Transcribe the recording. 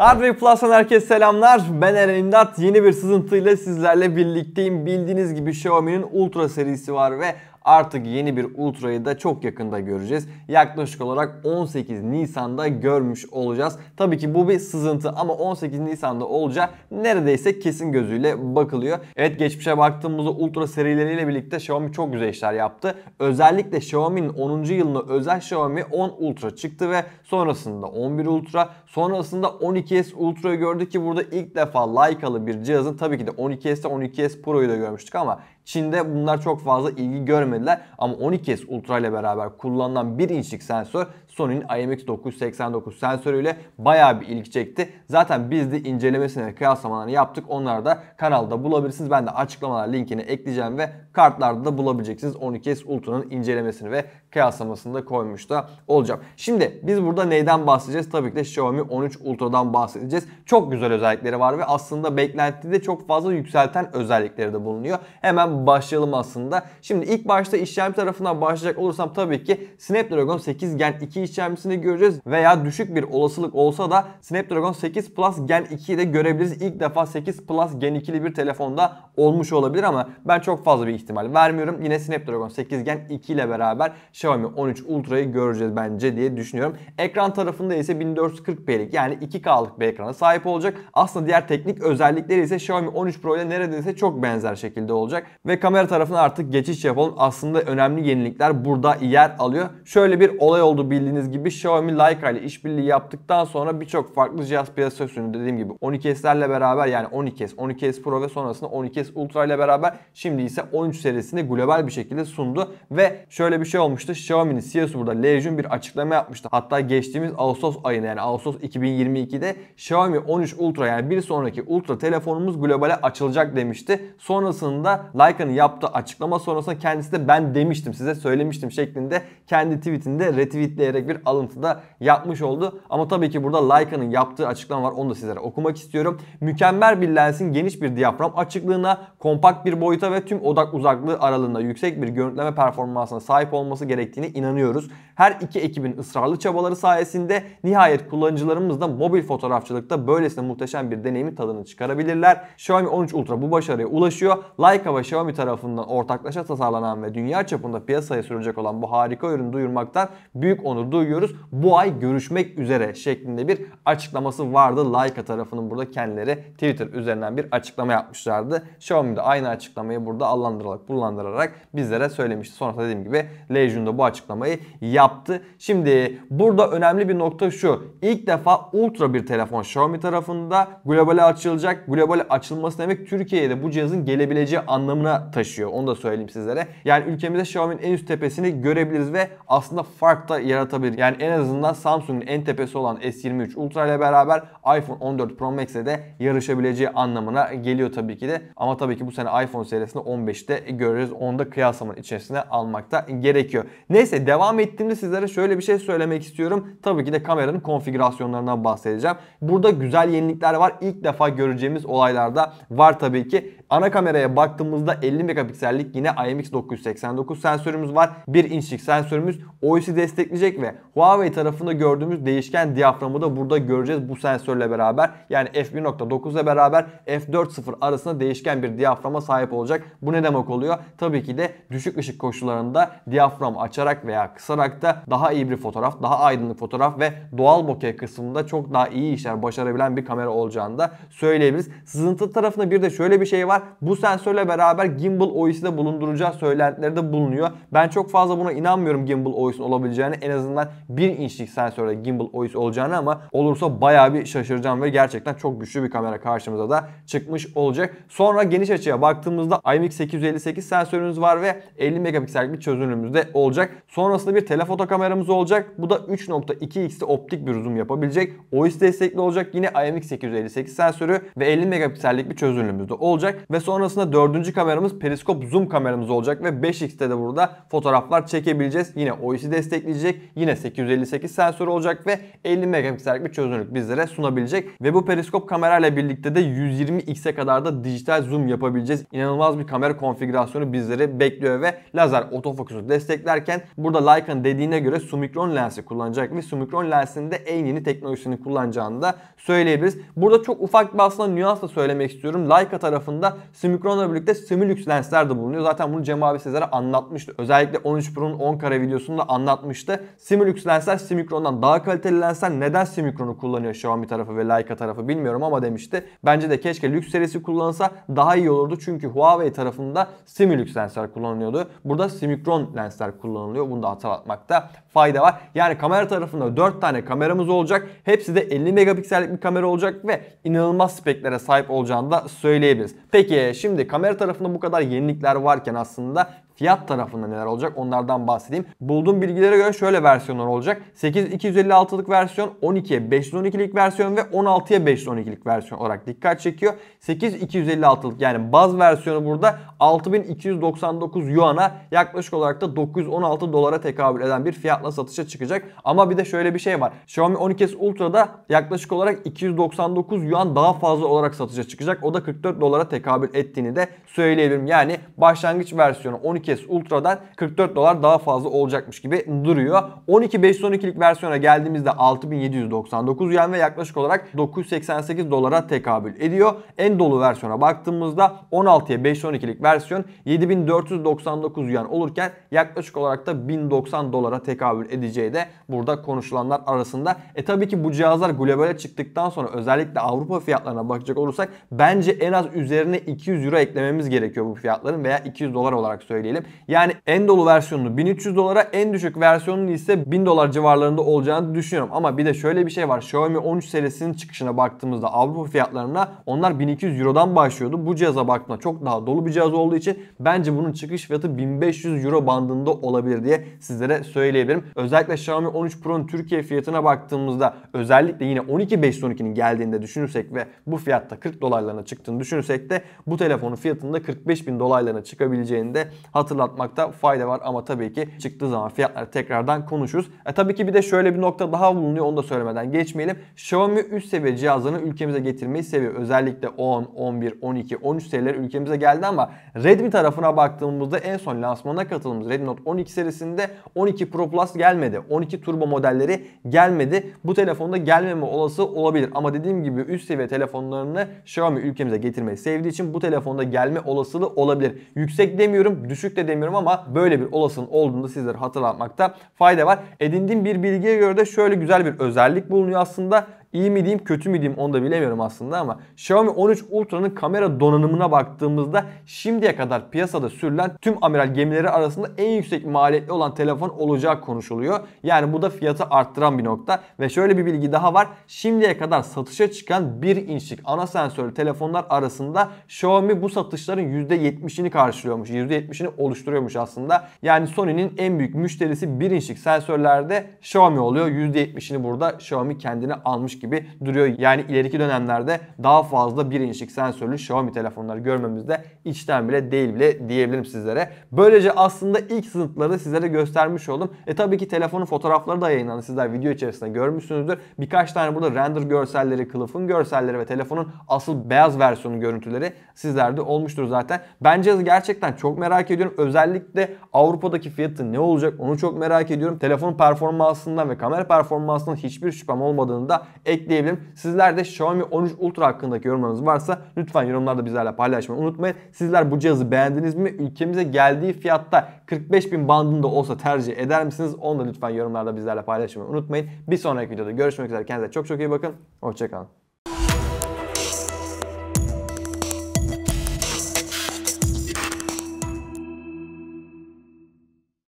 Hardware Plus'tan herkese selamlar. Ben Eren İmdat. Yeni bir sızıntıyla sizlerle birlikteyim. Bildiğiniz gibi Xiaomi'nin Ultra serisi var ve Artık yeni bir Ultra'yı da çok yakında göreceğiz. Yaklaşık olarak 18 Nisan'da görmüş olacağız. Tabii ki bu bir sızıntı ama 18 Nisan'da olacağı neredeyse kesin gözüyle bakılıyor. Evet geçmişe baktığımızda Ultra serileriyle birlikte Xiaomi çok güzel işler yaptı. Özellikle Xiaomi'nin 10. yılına özel Xiaomi 10 Ultra çıktı ve sonrasında 11 Ultra, sonrasında 12S Ultra'yı gördük ki burada ilk defa Leica'lı bir cihazın tabii ki de 12S'te 12S Pro'yu da görmüştük ama Çin'de bunlar çok fazla ilgi görmediler ama 12S Ultra ile beraber kullanılan 1 inçlik sensör Sony'nin IMX989 sensörüyle bayağı bir ilgi çekti. Zaten biz de incelemesine kıyaslamalarını yaptık. Onları da kanalda bulabilirsiniz. Ben de açıklamalar linkini ekleyeceğim ve kartlarda da bulabileceksiniz. 12S Ultra'nın incelemesini ve kıyaslamasını da koymuş da olacağım. Şimdi biz burada neyden bahsedeceğiz? Tabii ki de Xiaomi 13 Ultra'dan bahsedeceğiz. Çok güzel özellikleri var ve aslında beklentide çok fazla yükselten özellikleri de bulunuyor. Hemen başlayalım aslında. Şimdi ilk başta işlemci tarafından başlayacak olursam tabii ki Snapdragon 8 Gen 2 2 işlemcisinde göreceğiz veya düşük bir olasılık olsa da Snapdragon 8 Plus Gen 2'yi de görebiliriz. İlk defa 8 Plus Gen 2'li bir telefonda olmuş olabilir ama ben çok fazla bir ihtimal vermiyorum. Yine Snapdragon 8 Gen 2 ile beraber Xiaomi 13 Ultra'yı göreceğiz bence diye düşünüyorum. Ekran tarafında ise 1440p'lik yani 2K'lık bir ekrana sahip olacak. Aslında diğer teknik özellikleri ise Xiaomi 13 Pro ile neredeyse çok benzer şekilde olacak. Ve kamera tarafına artık geçiş yapalım. Aslında önemli yenilikler burada yer alıyor. Şöyle bir olay oldu bildiğiniz bildiğiniz gibi Xiaomi Leica ile işbirliği yaptıktan sonra birçok farklı cihaz piyasaya sürdü. Dediğim gibi 12S'lerle beraber yani 12S, 12S Pro ve sonrasında 12S Ultra ile beraber şimdi ise 13 serisini global bir şekilde sundu ve şöyle bir şey olmuştu. Xiaomi'nin CEO'su burada Lejun bir açıklama yapmıştı. Hatta geçtiğimiz Ağustos ayında yani Ağustos 2022'de Xiaomi 13 Ultra yani bir sonraki Ultra telefonumuz globale açılacak demişti. Sonrasında Leica'nın yaptığı açıklama sonrasında kendisi de ben demiştim size söylemiştim şeklinde kendi tweetinde retweetleyerek yönelik bir alıntıda yapmış oldu. Ama tabii ki burada Leica'nın yaptığı açıklama var. Onu da sizlere okumak istiyorum. Mükemmel bir lensin geniş bir diyafram açıklığına, kompakt bir boyuta ve tüm odak uzaklığı aralığında yüksek bir görüntüleme performansına sahip olması gerektiğini inanıyoruz. Her iki ekibin ısrarlı çabaları sayesinde nihayet kullanıcılarımız da mobil fotoğrafçılıkta böylesine muhteşem bir deneyimi tadını çıkarabilirler. Xiaomi 13 Ultra bu başarıya ulaşıyor. Leica ve Xiaomi tarafından ortaklaşa tasarlanan ve dünya çapında piyasaya sürülecek olan bu harika ürünü duyurmaktan büyük onur duyuyoruz. Bu ay görüşmek üzere şeklinde bir açıklaması vardı. Leica tarafının burada kendileri Twitter üzerinden bir açıklama yapmışlardı. Xiaomi de aynı açıklamayı burada allandırarak kullandırarak bizlere söylemişti. Sonra dediğim gibi Legion da bu açıklamayı yaptı. Şimdi burada önemli bir nokta şu. İlk defa ultra bir telefon Xiaomi tarafında globale açılacak. Globale açılması demek Türkiye'de bu cihazın gelebileceği anlamına taşıyor. Onu da söyleyeyim sizlere. Yani ülkemizde Xiaomi'nin en üst tepesini görebiliriz ve aslında fark da yaratabiliriz satabilir. Yani en azından Samsung'un en tepesi olan S23 Ultra ile beraber iPhone 14 Pro Max'e de yarışabileceği anlamına geliyor tabii ki de. Ama tabii ki bu sene iPhone serisinde 15'te göreceğiz. Onu da kıyaslamanın içerisine almakta gerekiyor. Neyse devam ettiğimde sizlere şöyle bir şey söylemek istiyorum. Tabii ki de kameranın konfigürasyonlarından bahsedeceğim. Burada güzel yenilikler var. İlk defa göreceğimiz olaylarda var tabii ki. Ana kameraya baktığımızda 50 megapiksellik yine IMX989 sensörümüz var. 1 inçlik sensörümüz OIS'i destekleyecek ve Huawei tarafında gördüğümüz değişken diyaframı da burada göreceğiz bu sensörle beraber. Yani f1.9 ile beraber f4.0 arasında değişken bir diyaframa sahip olacak. Bu ne demek oluyor? Tabii ki de düşük ışık koşullarında diyafram açarak veya kısarak da daha iyi bir fotoğraf, daha aydınlık fotoğraf ve doğal bokeh kısmında çok daha iyi işler başarabilen bir kamera olacağını da söyleyebiliriz. Sızıntı tarafında bir de şöyle bir şey var bu sensörle beraber gimbal OIS'i de bulunduracağı söylentileri de bulunuyor. Ben çok fazla buna inanmıyorum gimbal OIS'in olabileceğini, En azından 1 inçlik sensörle gimbal OIS olacağını ama olursa baya bir şaşıracağım ve gerçekten çok güçlü bir kamera karşımıza da çıkmış olacak. Sonra geniş açıya baktığımızda IMX 858 sensörümüz var ve 50 megapiksellik bir çözünürlüğümüz de olacak. Sonrasında bir telefoto kameramız olacak. Bu da 3.2x'te optik bir zoom yapabilecek. OIS destekli olacak. Yine IMX 858 sensörü ve 50 megapiksellik bir çözünürlüğümüz de olacak. Ve sonrasında dördüncü kameramız periskop zoom kameramız olacak ve 5x'te de burada fotoğraflar çekebileceğiz. Yine OIS'i destekleyecek. Yine 858 sensör olacak ve 50 megapiksellik bir çözünürlük bizlere sunabilecek. Ve bu periskop kamerayla birlikte de 120x'e kadar da dijital zoom yapabileceğiz. İnanılmaz bir kamera konfigürasyonu bizleri bekliyor ve lazer otofokusu desteklerken burada Leica'nın dediğine göre sumikron lensi kullanacak ve sumikron lensinde en yeni teknolojisini kullanacağını da söyleyebiliriz. Burada çok ufak bir aslında nüansla söylemek istiyorum. Leica tarafında Simikron'la birlikte Simulux lensler de bulunuyor. Zaten bunu Cem abi sizlere anlatmıştı. Özellikle 13 Pro'nun 10 kare videosunda anlatmıştı. Simulux lensler Simikron'dan daha kaliteli lensler. Neden Simikron'u kullanıyor Xiaomi tarafı ve Leica tarafı bilmiyorum ama demişti. Bence de keşke lüks serisi kullanılsa daha iyi olurdu. Çünkü Huawei tarafında Simulux lensler kullanılıyordu. Burada Simikron lensler kullanılıyor. Bunu da hatırlatmakta fayda var. Yani kamera tarafında 4 tane kameramız olacak. Hepsi de 50 megapiksellik bir kamera olacak ve inanılmaz speklere sahip olacağını da söyleyebiliriz. Peki Peki şimdi kamera tarafında bu kadar yenilikler varken aslında Fiyat tarafında neler olacak onlardan bahsedeyim. Bulduğum bilgilere göre şöyle versiyonlar olacak. 8 256'lık versiyon, 12'ye 512'lik versiyon ve 16'ya 512'lik versiyon olarak dikkat çekiyor. 8 256'lık yani baz versiyonu burada 6299 yuana yaklaşık olarak da 916 dolara tekabül eden bir fiyatla satışa çıkacak. Ama bir de şöyle bir şey var. Xiaomi 12S Ultra'da yaklaşık olarak 299 yuan daha fazla olarak satışa çıkacak. O da 44 dolara tekabül ettiğini de söyleyebilirim. Yani başlangıç versiyonu 12 kez Ultra'dan 44 dolar daha fazla olacakmış gibi duruyor. 12.512'lik versiyona geldiğimizde 6799 yuan ve yaklaşık olarak 988 dolara tekabül ediyor. En dolu versiyona baktığımızda 16'ya 512'lik versiyon 7499 yuan olurken yaklaşık olarak da 1090 dolara tekabül edeceği de burada konuşulanlar arasında. E tabii ki bu cihazlar globale çıktıktan sonra özellikle Avrupa fiyatlarına bakacak olursak bence en az üzerine 200 euro eklememiz gerekiyor bu fiyatların veya 200 dolar olarak söyleyelim diyelim. Yani en dolu versiyonunu 1300 dolara en düşük versiyonunu ise 1000 dolar civarlarında olacağını düşünüyorum. Ama bir de şöyle bir şey var. Xiaomi 13 serisinin çıkışına baktığımızda Avrupa fiyatlarına onlar 1200 Euro'dan başlıyordu. Bu cihaza baktığımda çok daha dolu bir cihaz olduğu için bence bunun çıkış fiyatı 1500 Euro bandında olabilir diye sizlere söyleyebilirim. Özellikle Xiaomi 13 Pro'nun Türkiye fiyatına baktığımızda özellikle yine 12512'nin geldiğinde düşünürsek ve bu fiyatta 40 dolarlarına çıktığını düşünürsek de bu telefonun fiyatında 45 bin dolarlarına çıkabileceğini de hatırlatmakta fayda var ama tabii ki çıktığı zaman fiyatları tekrardan konuşuruz. E tabii ki bir de şöyle bir nokta daha bulunuyor onu da söylemeden geçmeyelim. Xiaomi üst seviye cihazlarını ülkemize getirmeyi seviyor. Özellikle 10, 11, 12, 13 serileri ülkemize geldi ama Redmi tarafına baktığımızda en son lansmana katıldığımız Redmi Note 12 serisinde 12 Pro Plus gelmedi. 12 Turbo modelleri gelmedi. Bu telefonda gelmeme olası olabilir ama dediğim gibi üst seviye telefonlarını Xiaomi ülkemize getirmeyi sevdiği için bu telefonda gelme olasılığı olabilir. Yüksek demiyorum, düşük düşük de demiyorum ama böyle bir olasılığın olduğunu sizlere hatırlatmakta fayda var. Edindiğim bir bilgiye göre de şöyle güzel bir özellik bulunuyor aslında. İyi mi diyeyim kötü mü diyeyim onu da bilemiyorum aslında ama Xiaomi 13 Ultra'nın kamera donanımına baktığımızda şimdiye kadar piyasada sürülen tüm amiral gemileri arasında en yüksek maliyetli olan telefon olacak konuşuluyor. Yani bu da fiyatı arttıran bir nokta ve şöyle bir bilgi daha var. Şimdiye kadar satışa çıkan 1 inçlik ana sensörlü telefonlar arasında Xiaomi bu satışların %70'ini karşılıyormuş. %70'ini oluşturuyormuş aslında. Yani Sony'nin en büyük müşterisi 1 inçlik sensörlerde Xiaomi oluyor. %70'ini burada Xiaomi kendine almış gibi duruyor. Yani ileriki dönemlerde daha fazla 1 inçlik sensörlü Xiaomi telefonları görmemizde içten bile değil bile diyebilirim sizlere. Böylece aslında ilk sınıfları sizlere göstermiş oldum. E tabii ki telefonun fotoğrafları da yayınlandı. Sizler video içerisinde görmüşsünüzdür. Birkaç tane burada render görselleri, kılıfın görselleri ve telefonun asıl beyaz versiyonu görüntüleri sizlerde olmuştur zaten. bence gerçekten çok merak ediyorum. Özellikle Avrupa'daki fiyatı ne olacak onu çok merak ediyorum. Telefonun performansından ve kamera performansından hiçbir şüphem olmadığını da ekleyebilirim. Sizler de Xiaomi 13 Ultra hakkındaki yorumlarınız varsa lütfen yorumlarda bizlerle paylaşmayı unutmayın. Sizler bu cihazı beğendiniz mi? Ülkemize geldiği fiyatta 45 bin bandında olsa tercih eder misiniz? Onu da lütfen yorumlarda bizlerle paylaşmayı unutmayın. Bir sonraki videoda görüşmek üzere. Kendinize çok çok iyi bakın. Hoşçakalın.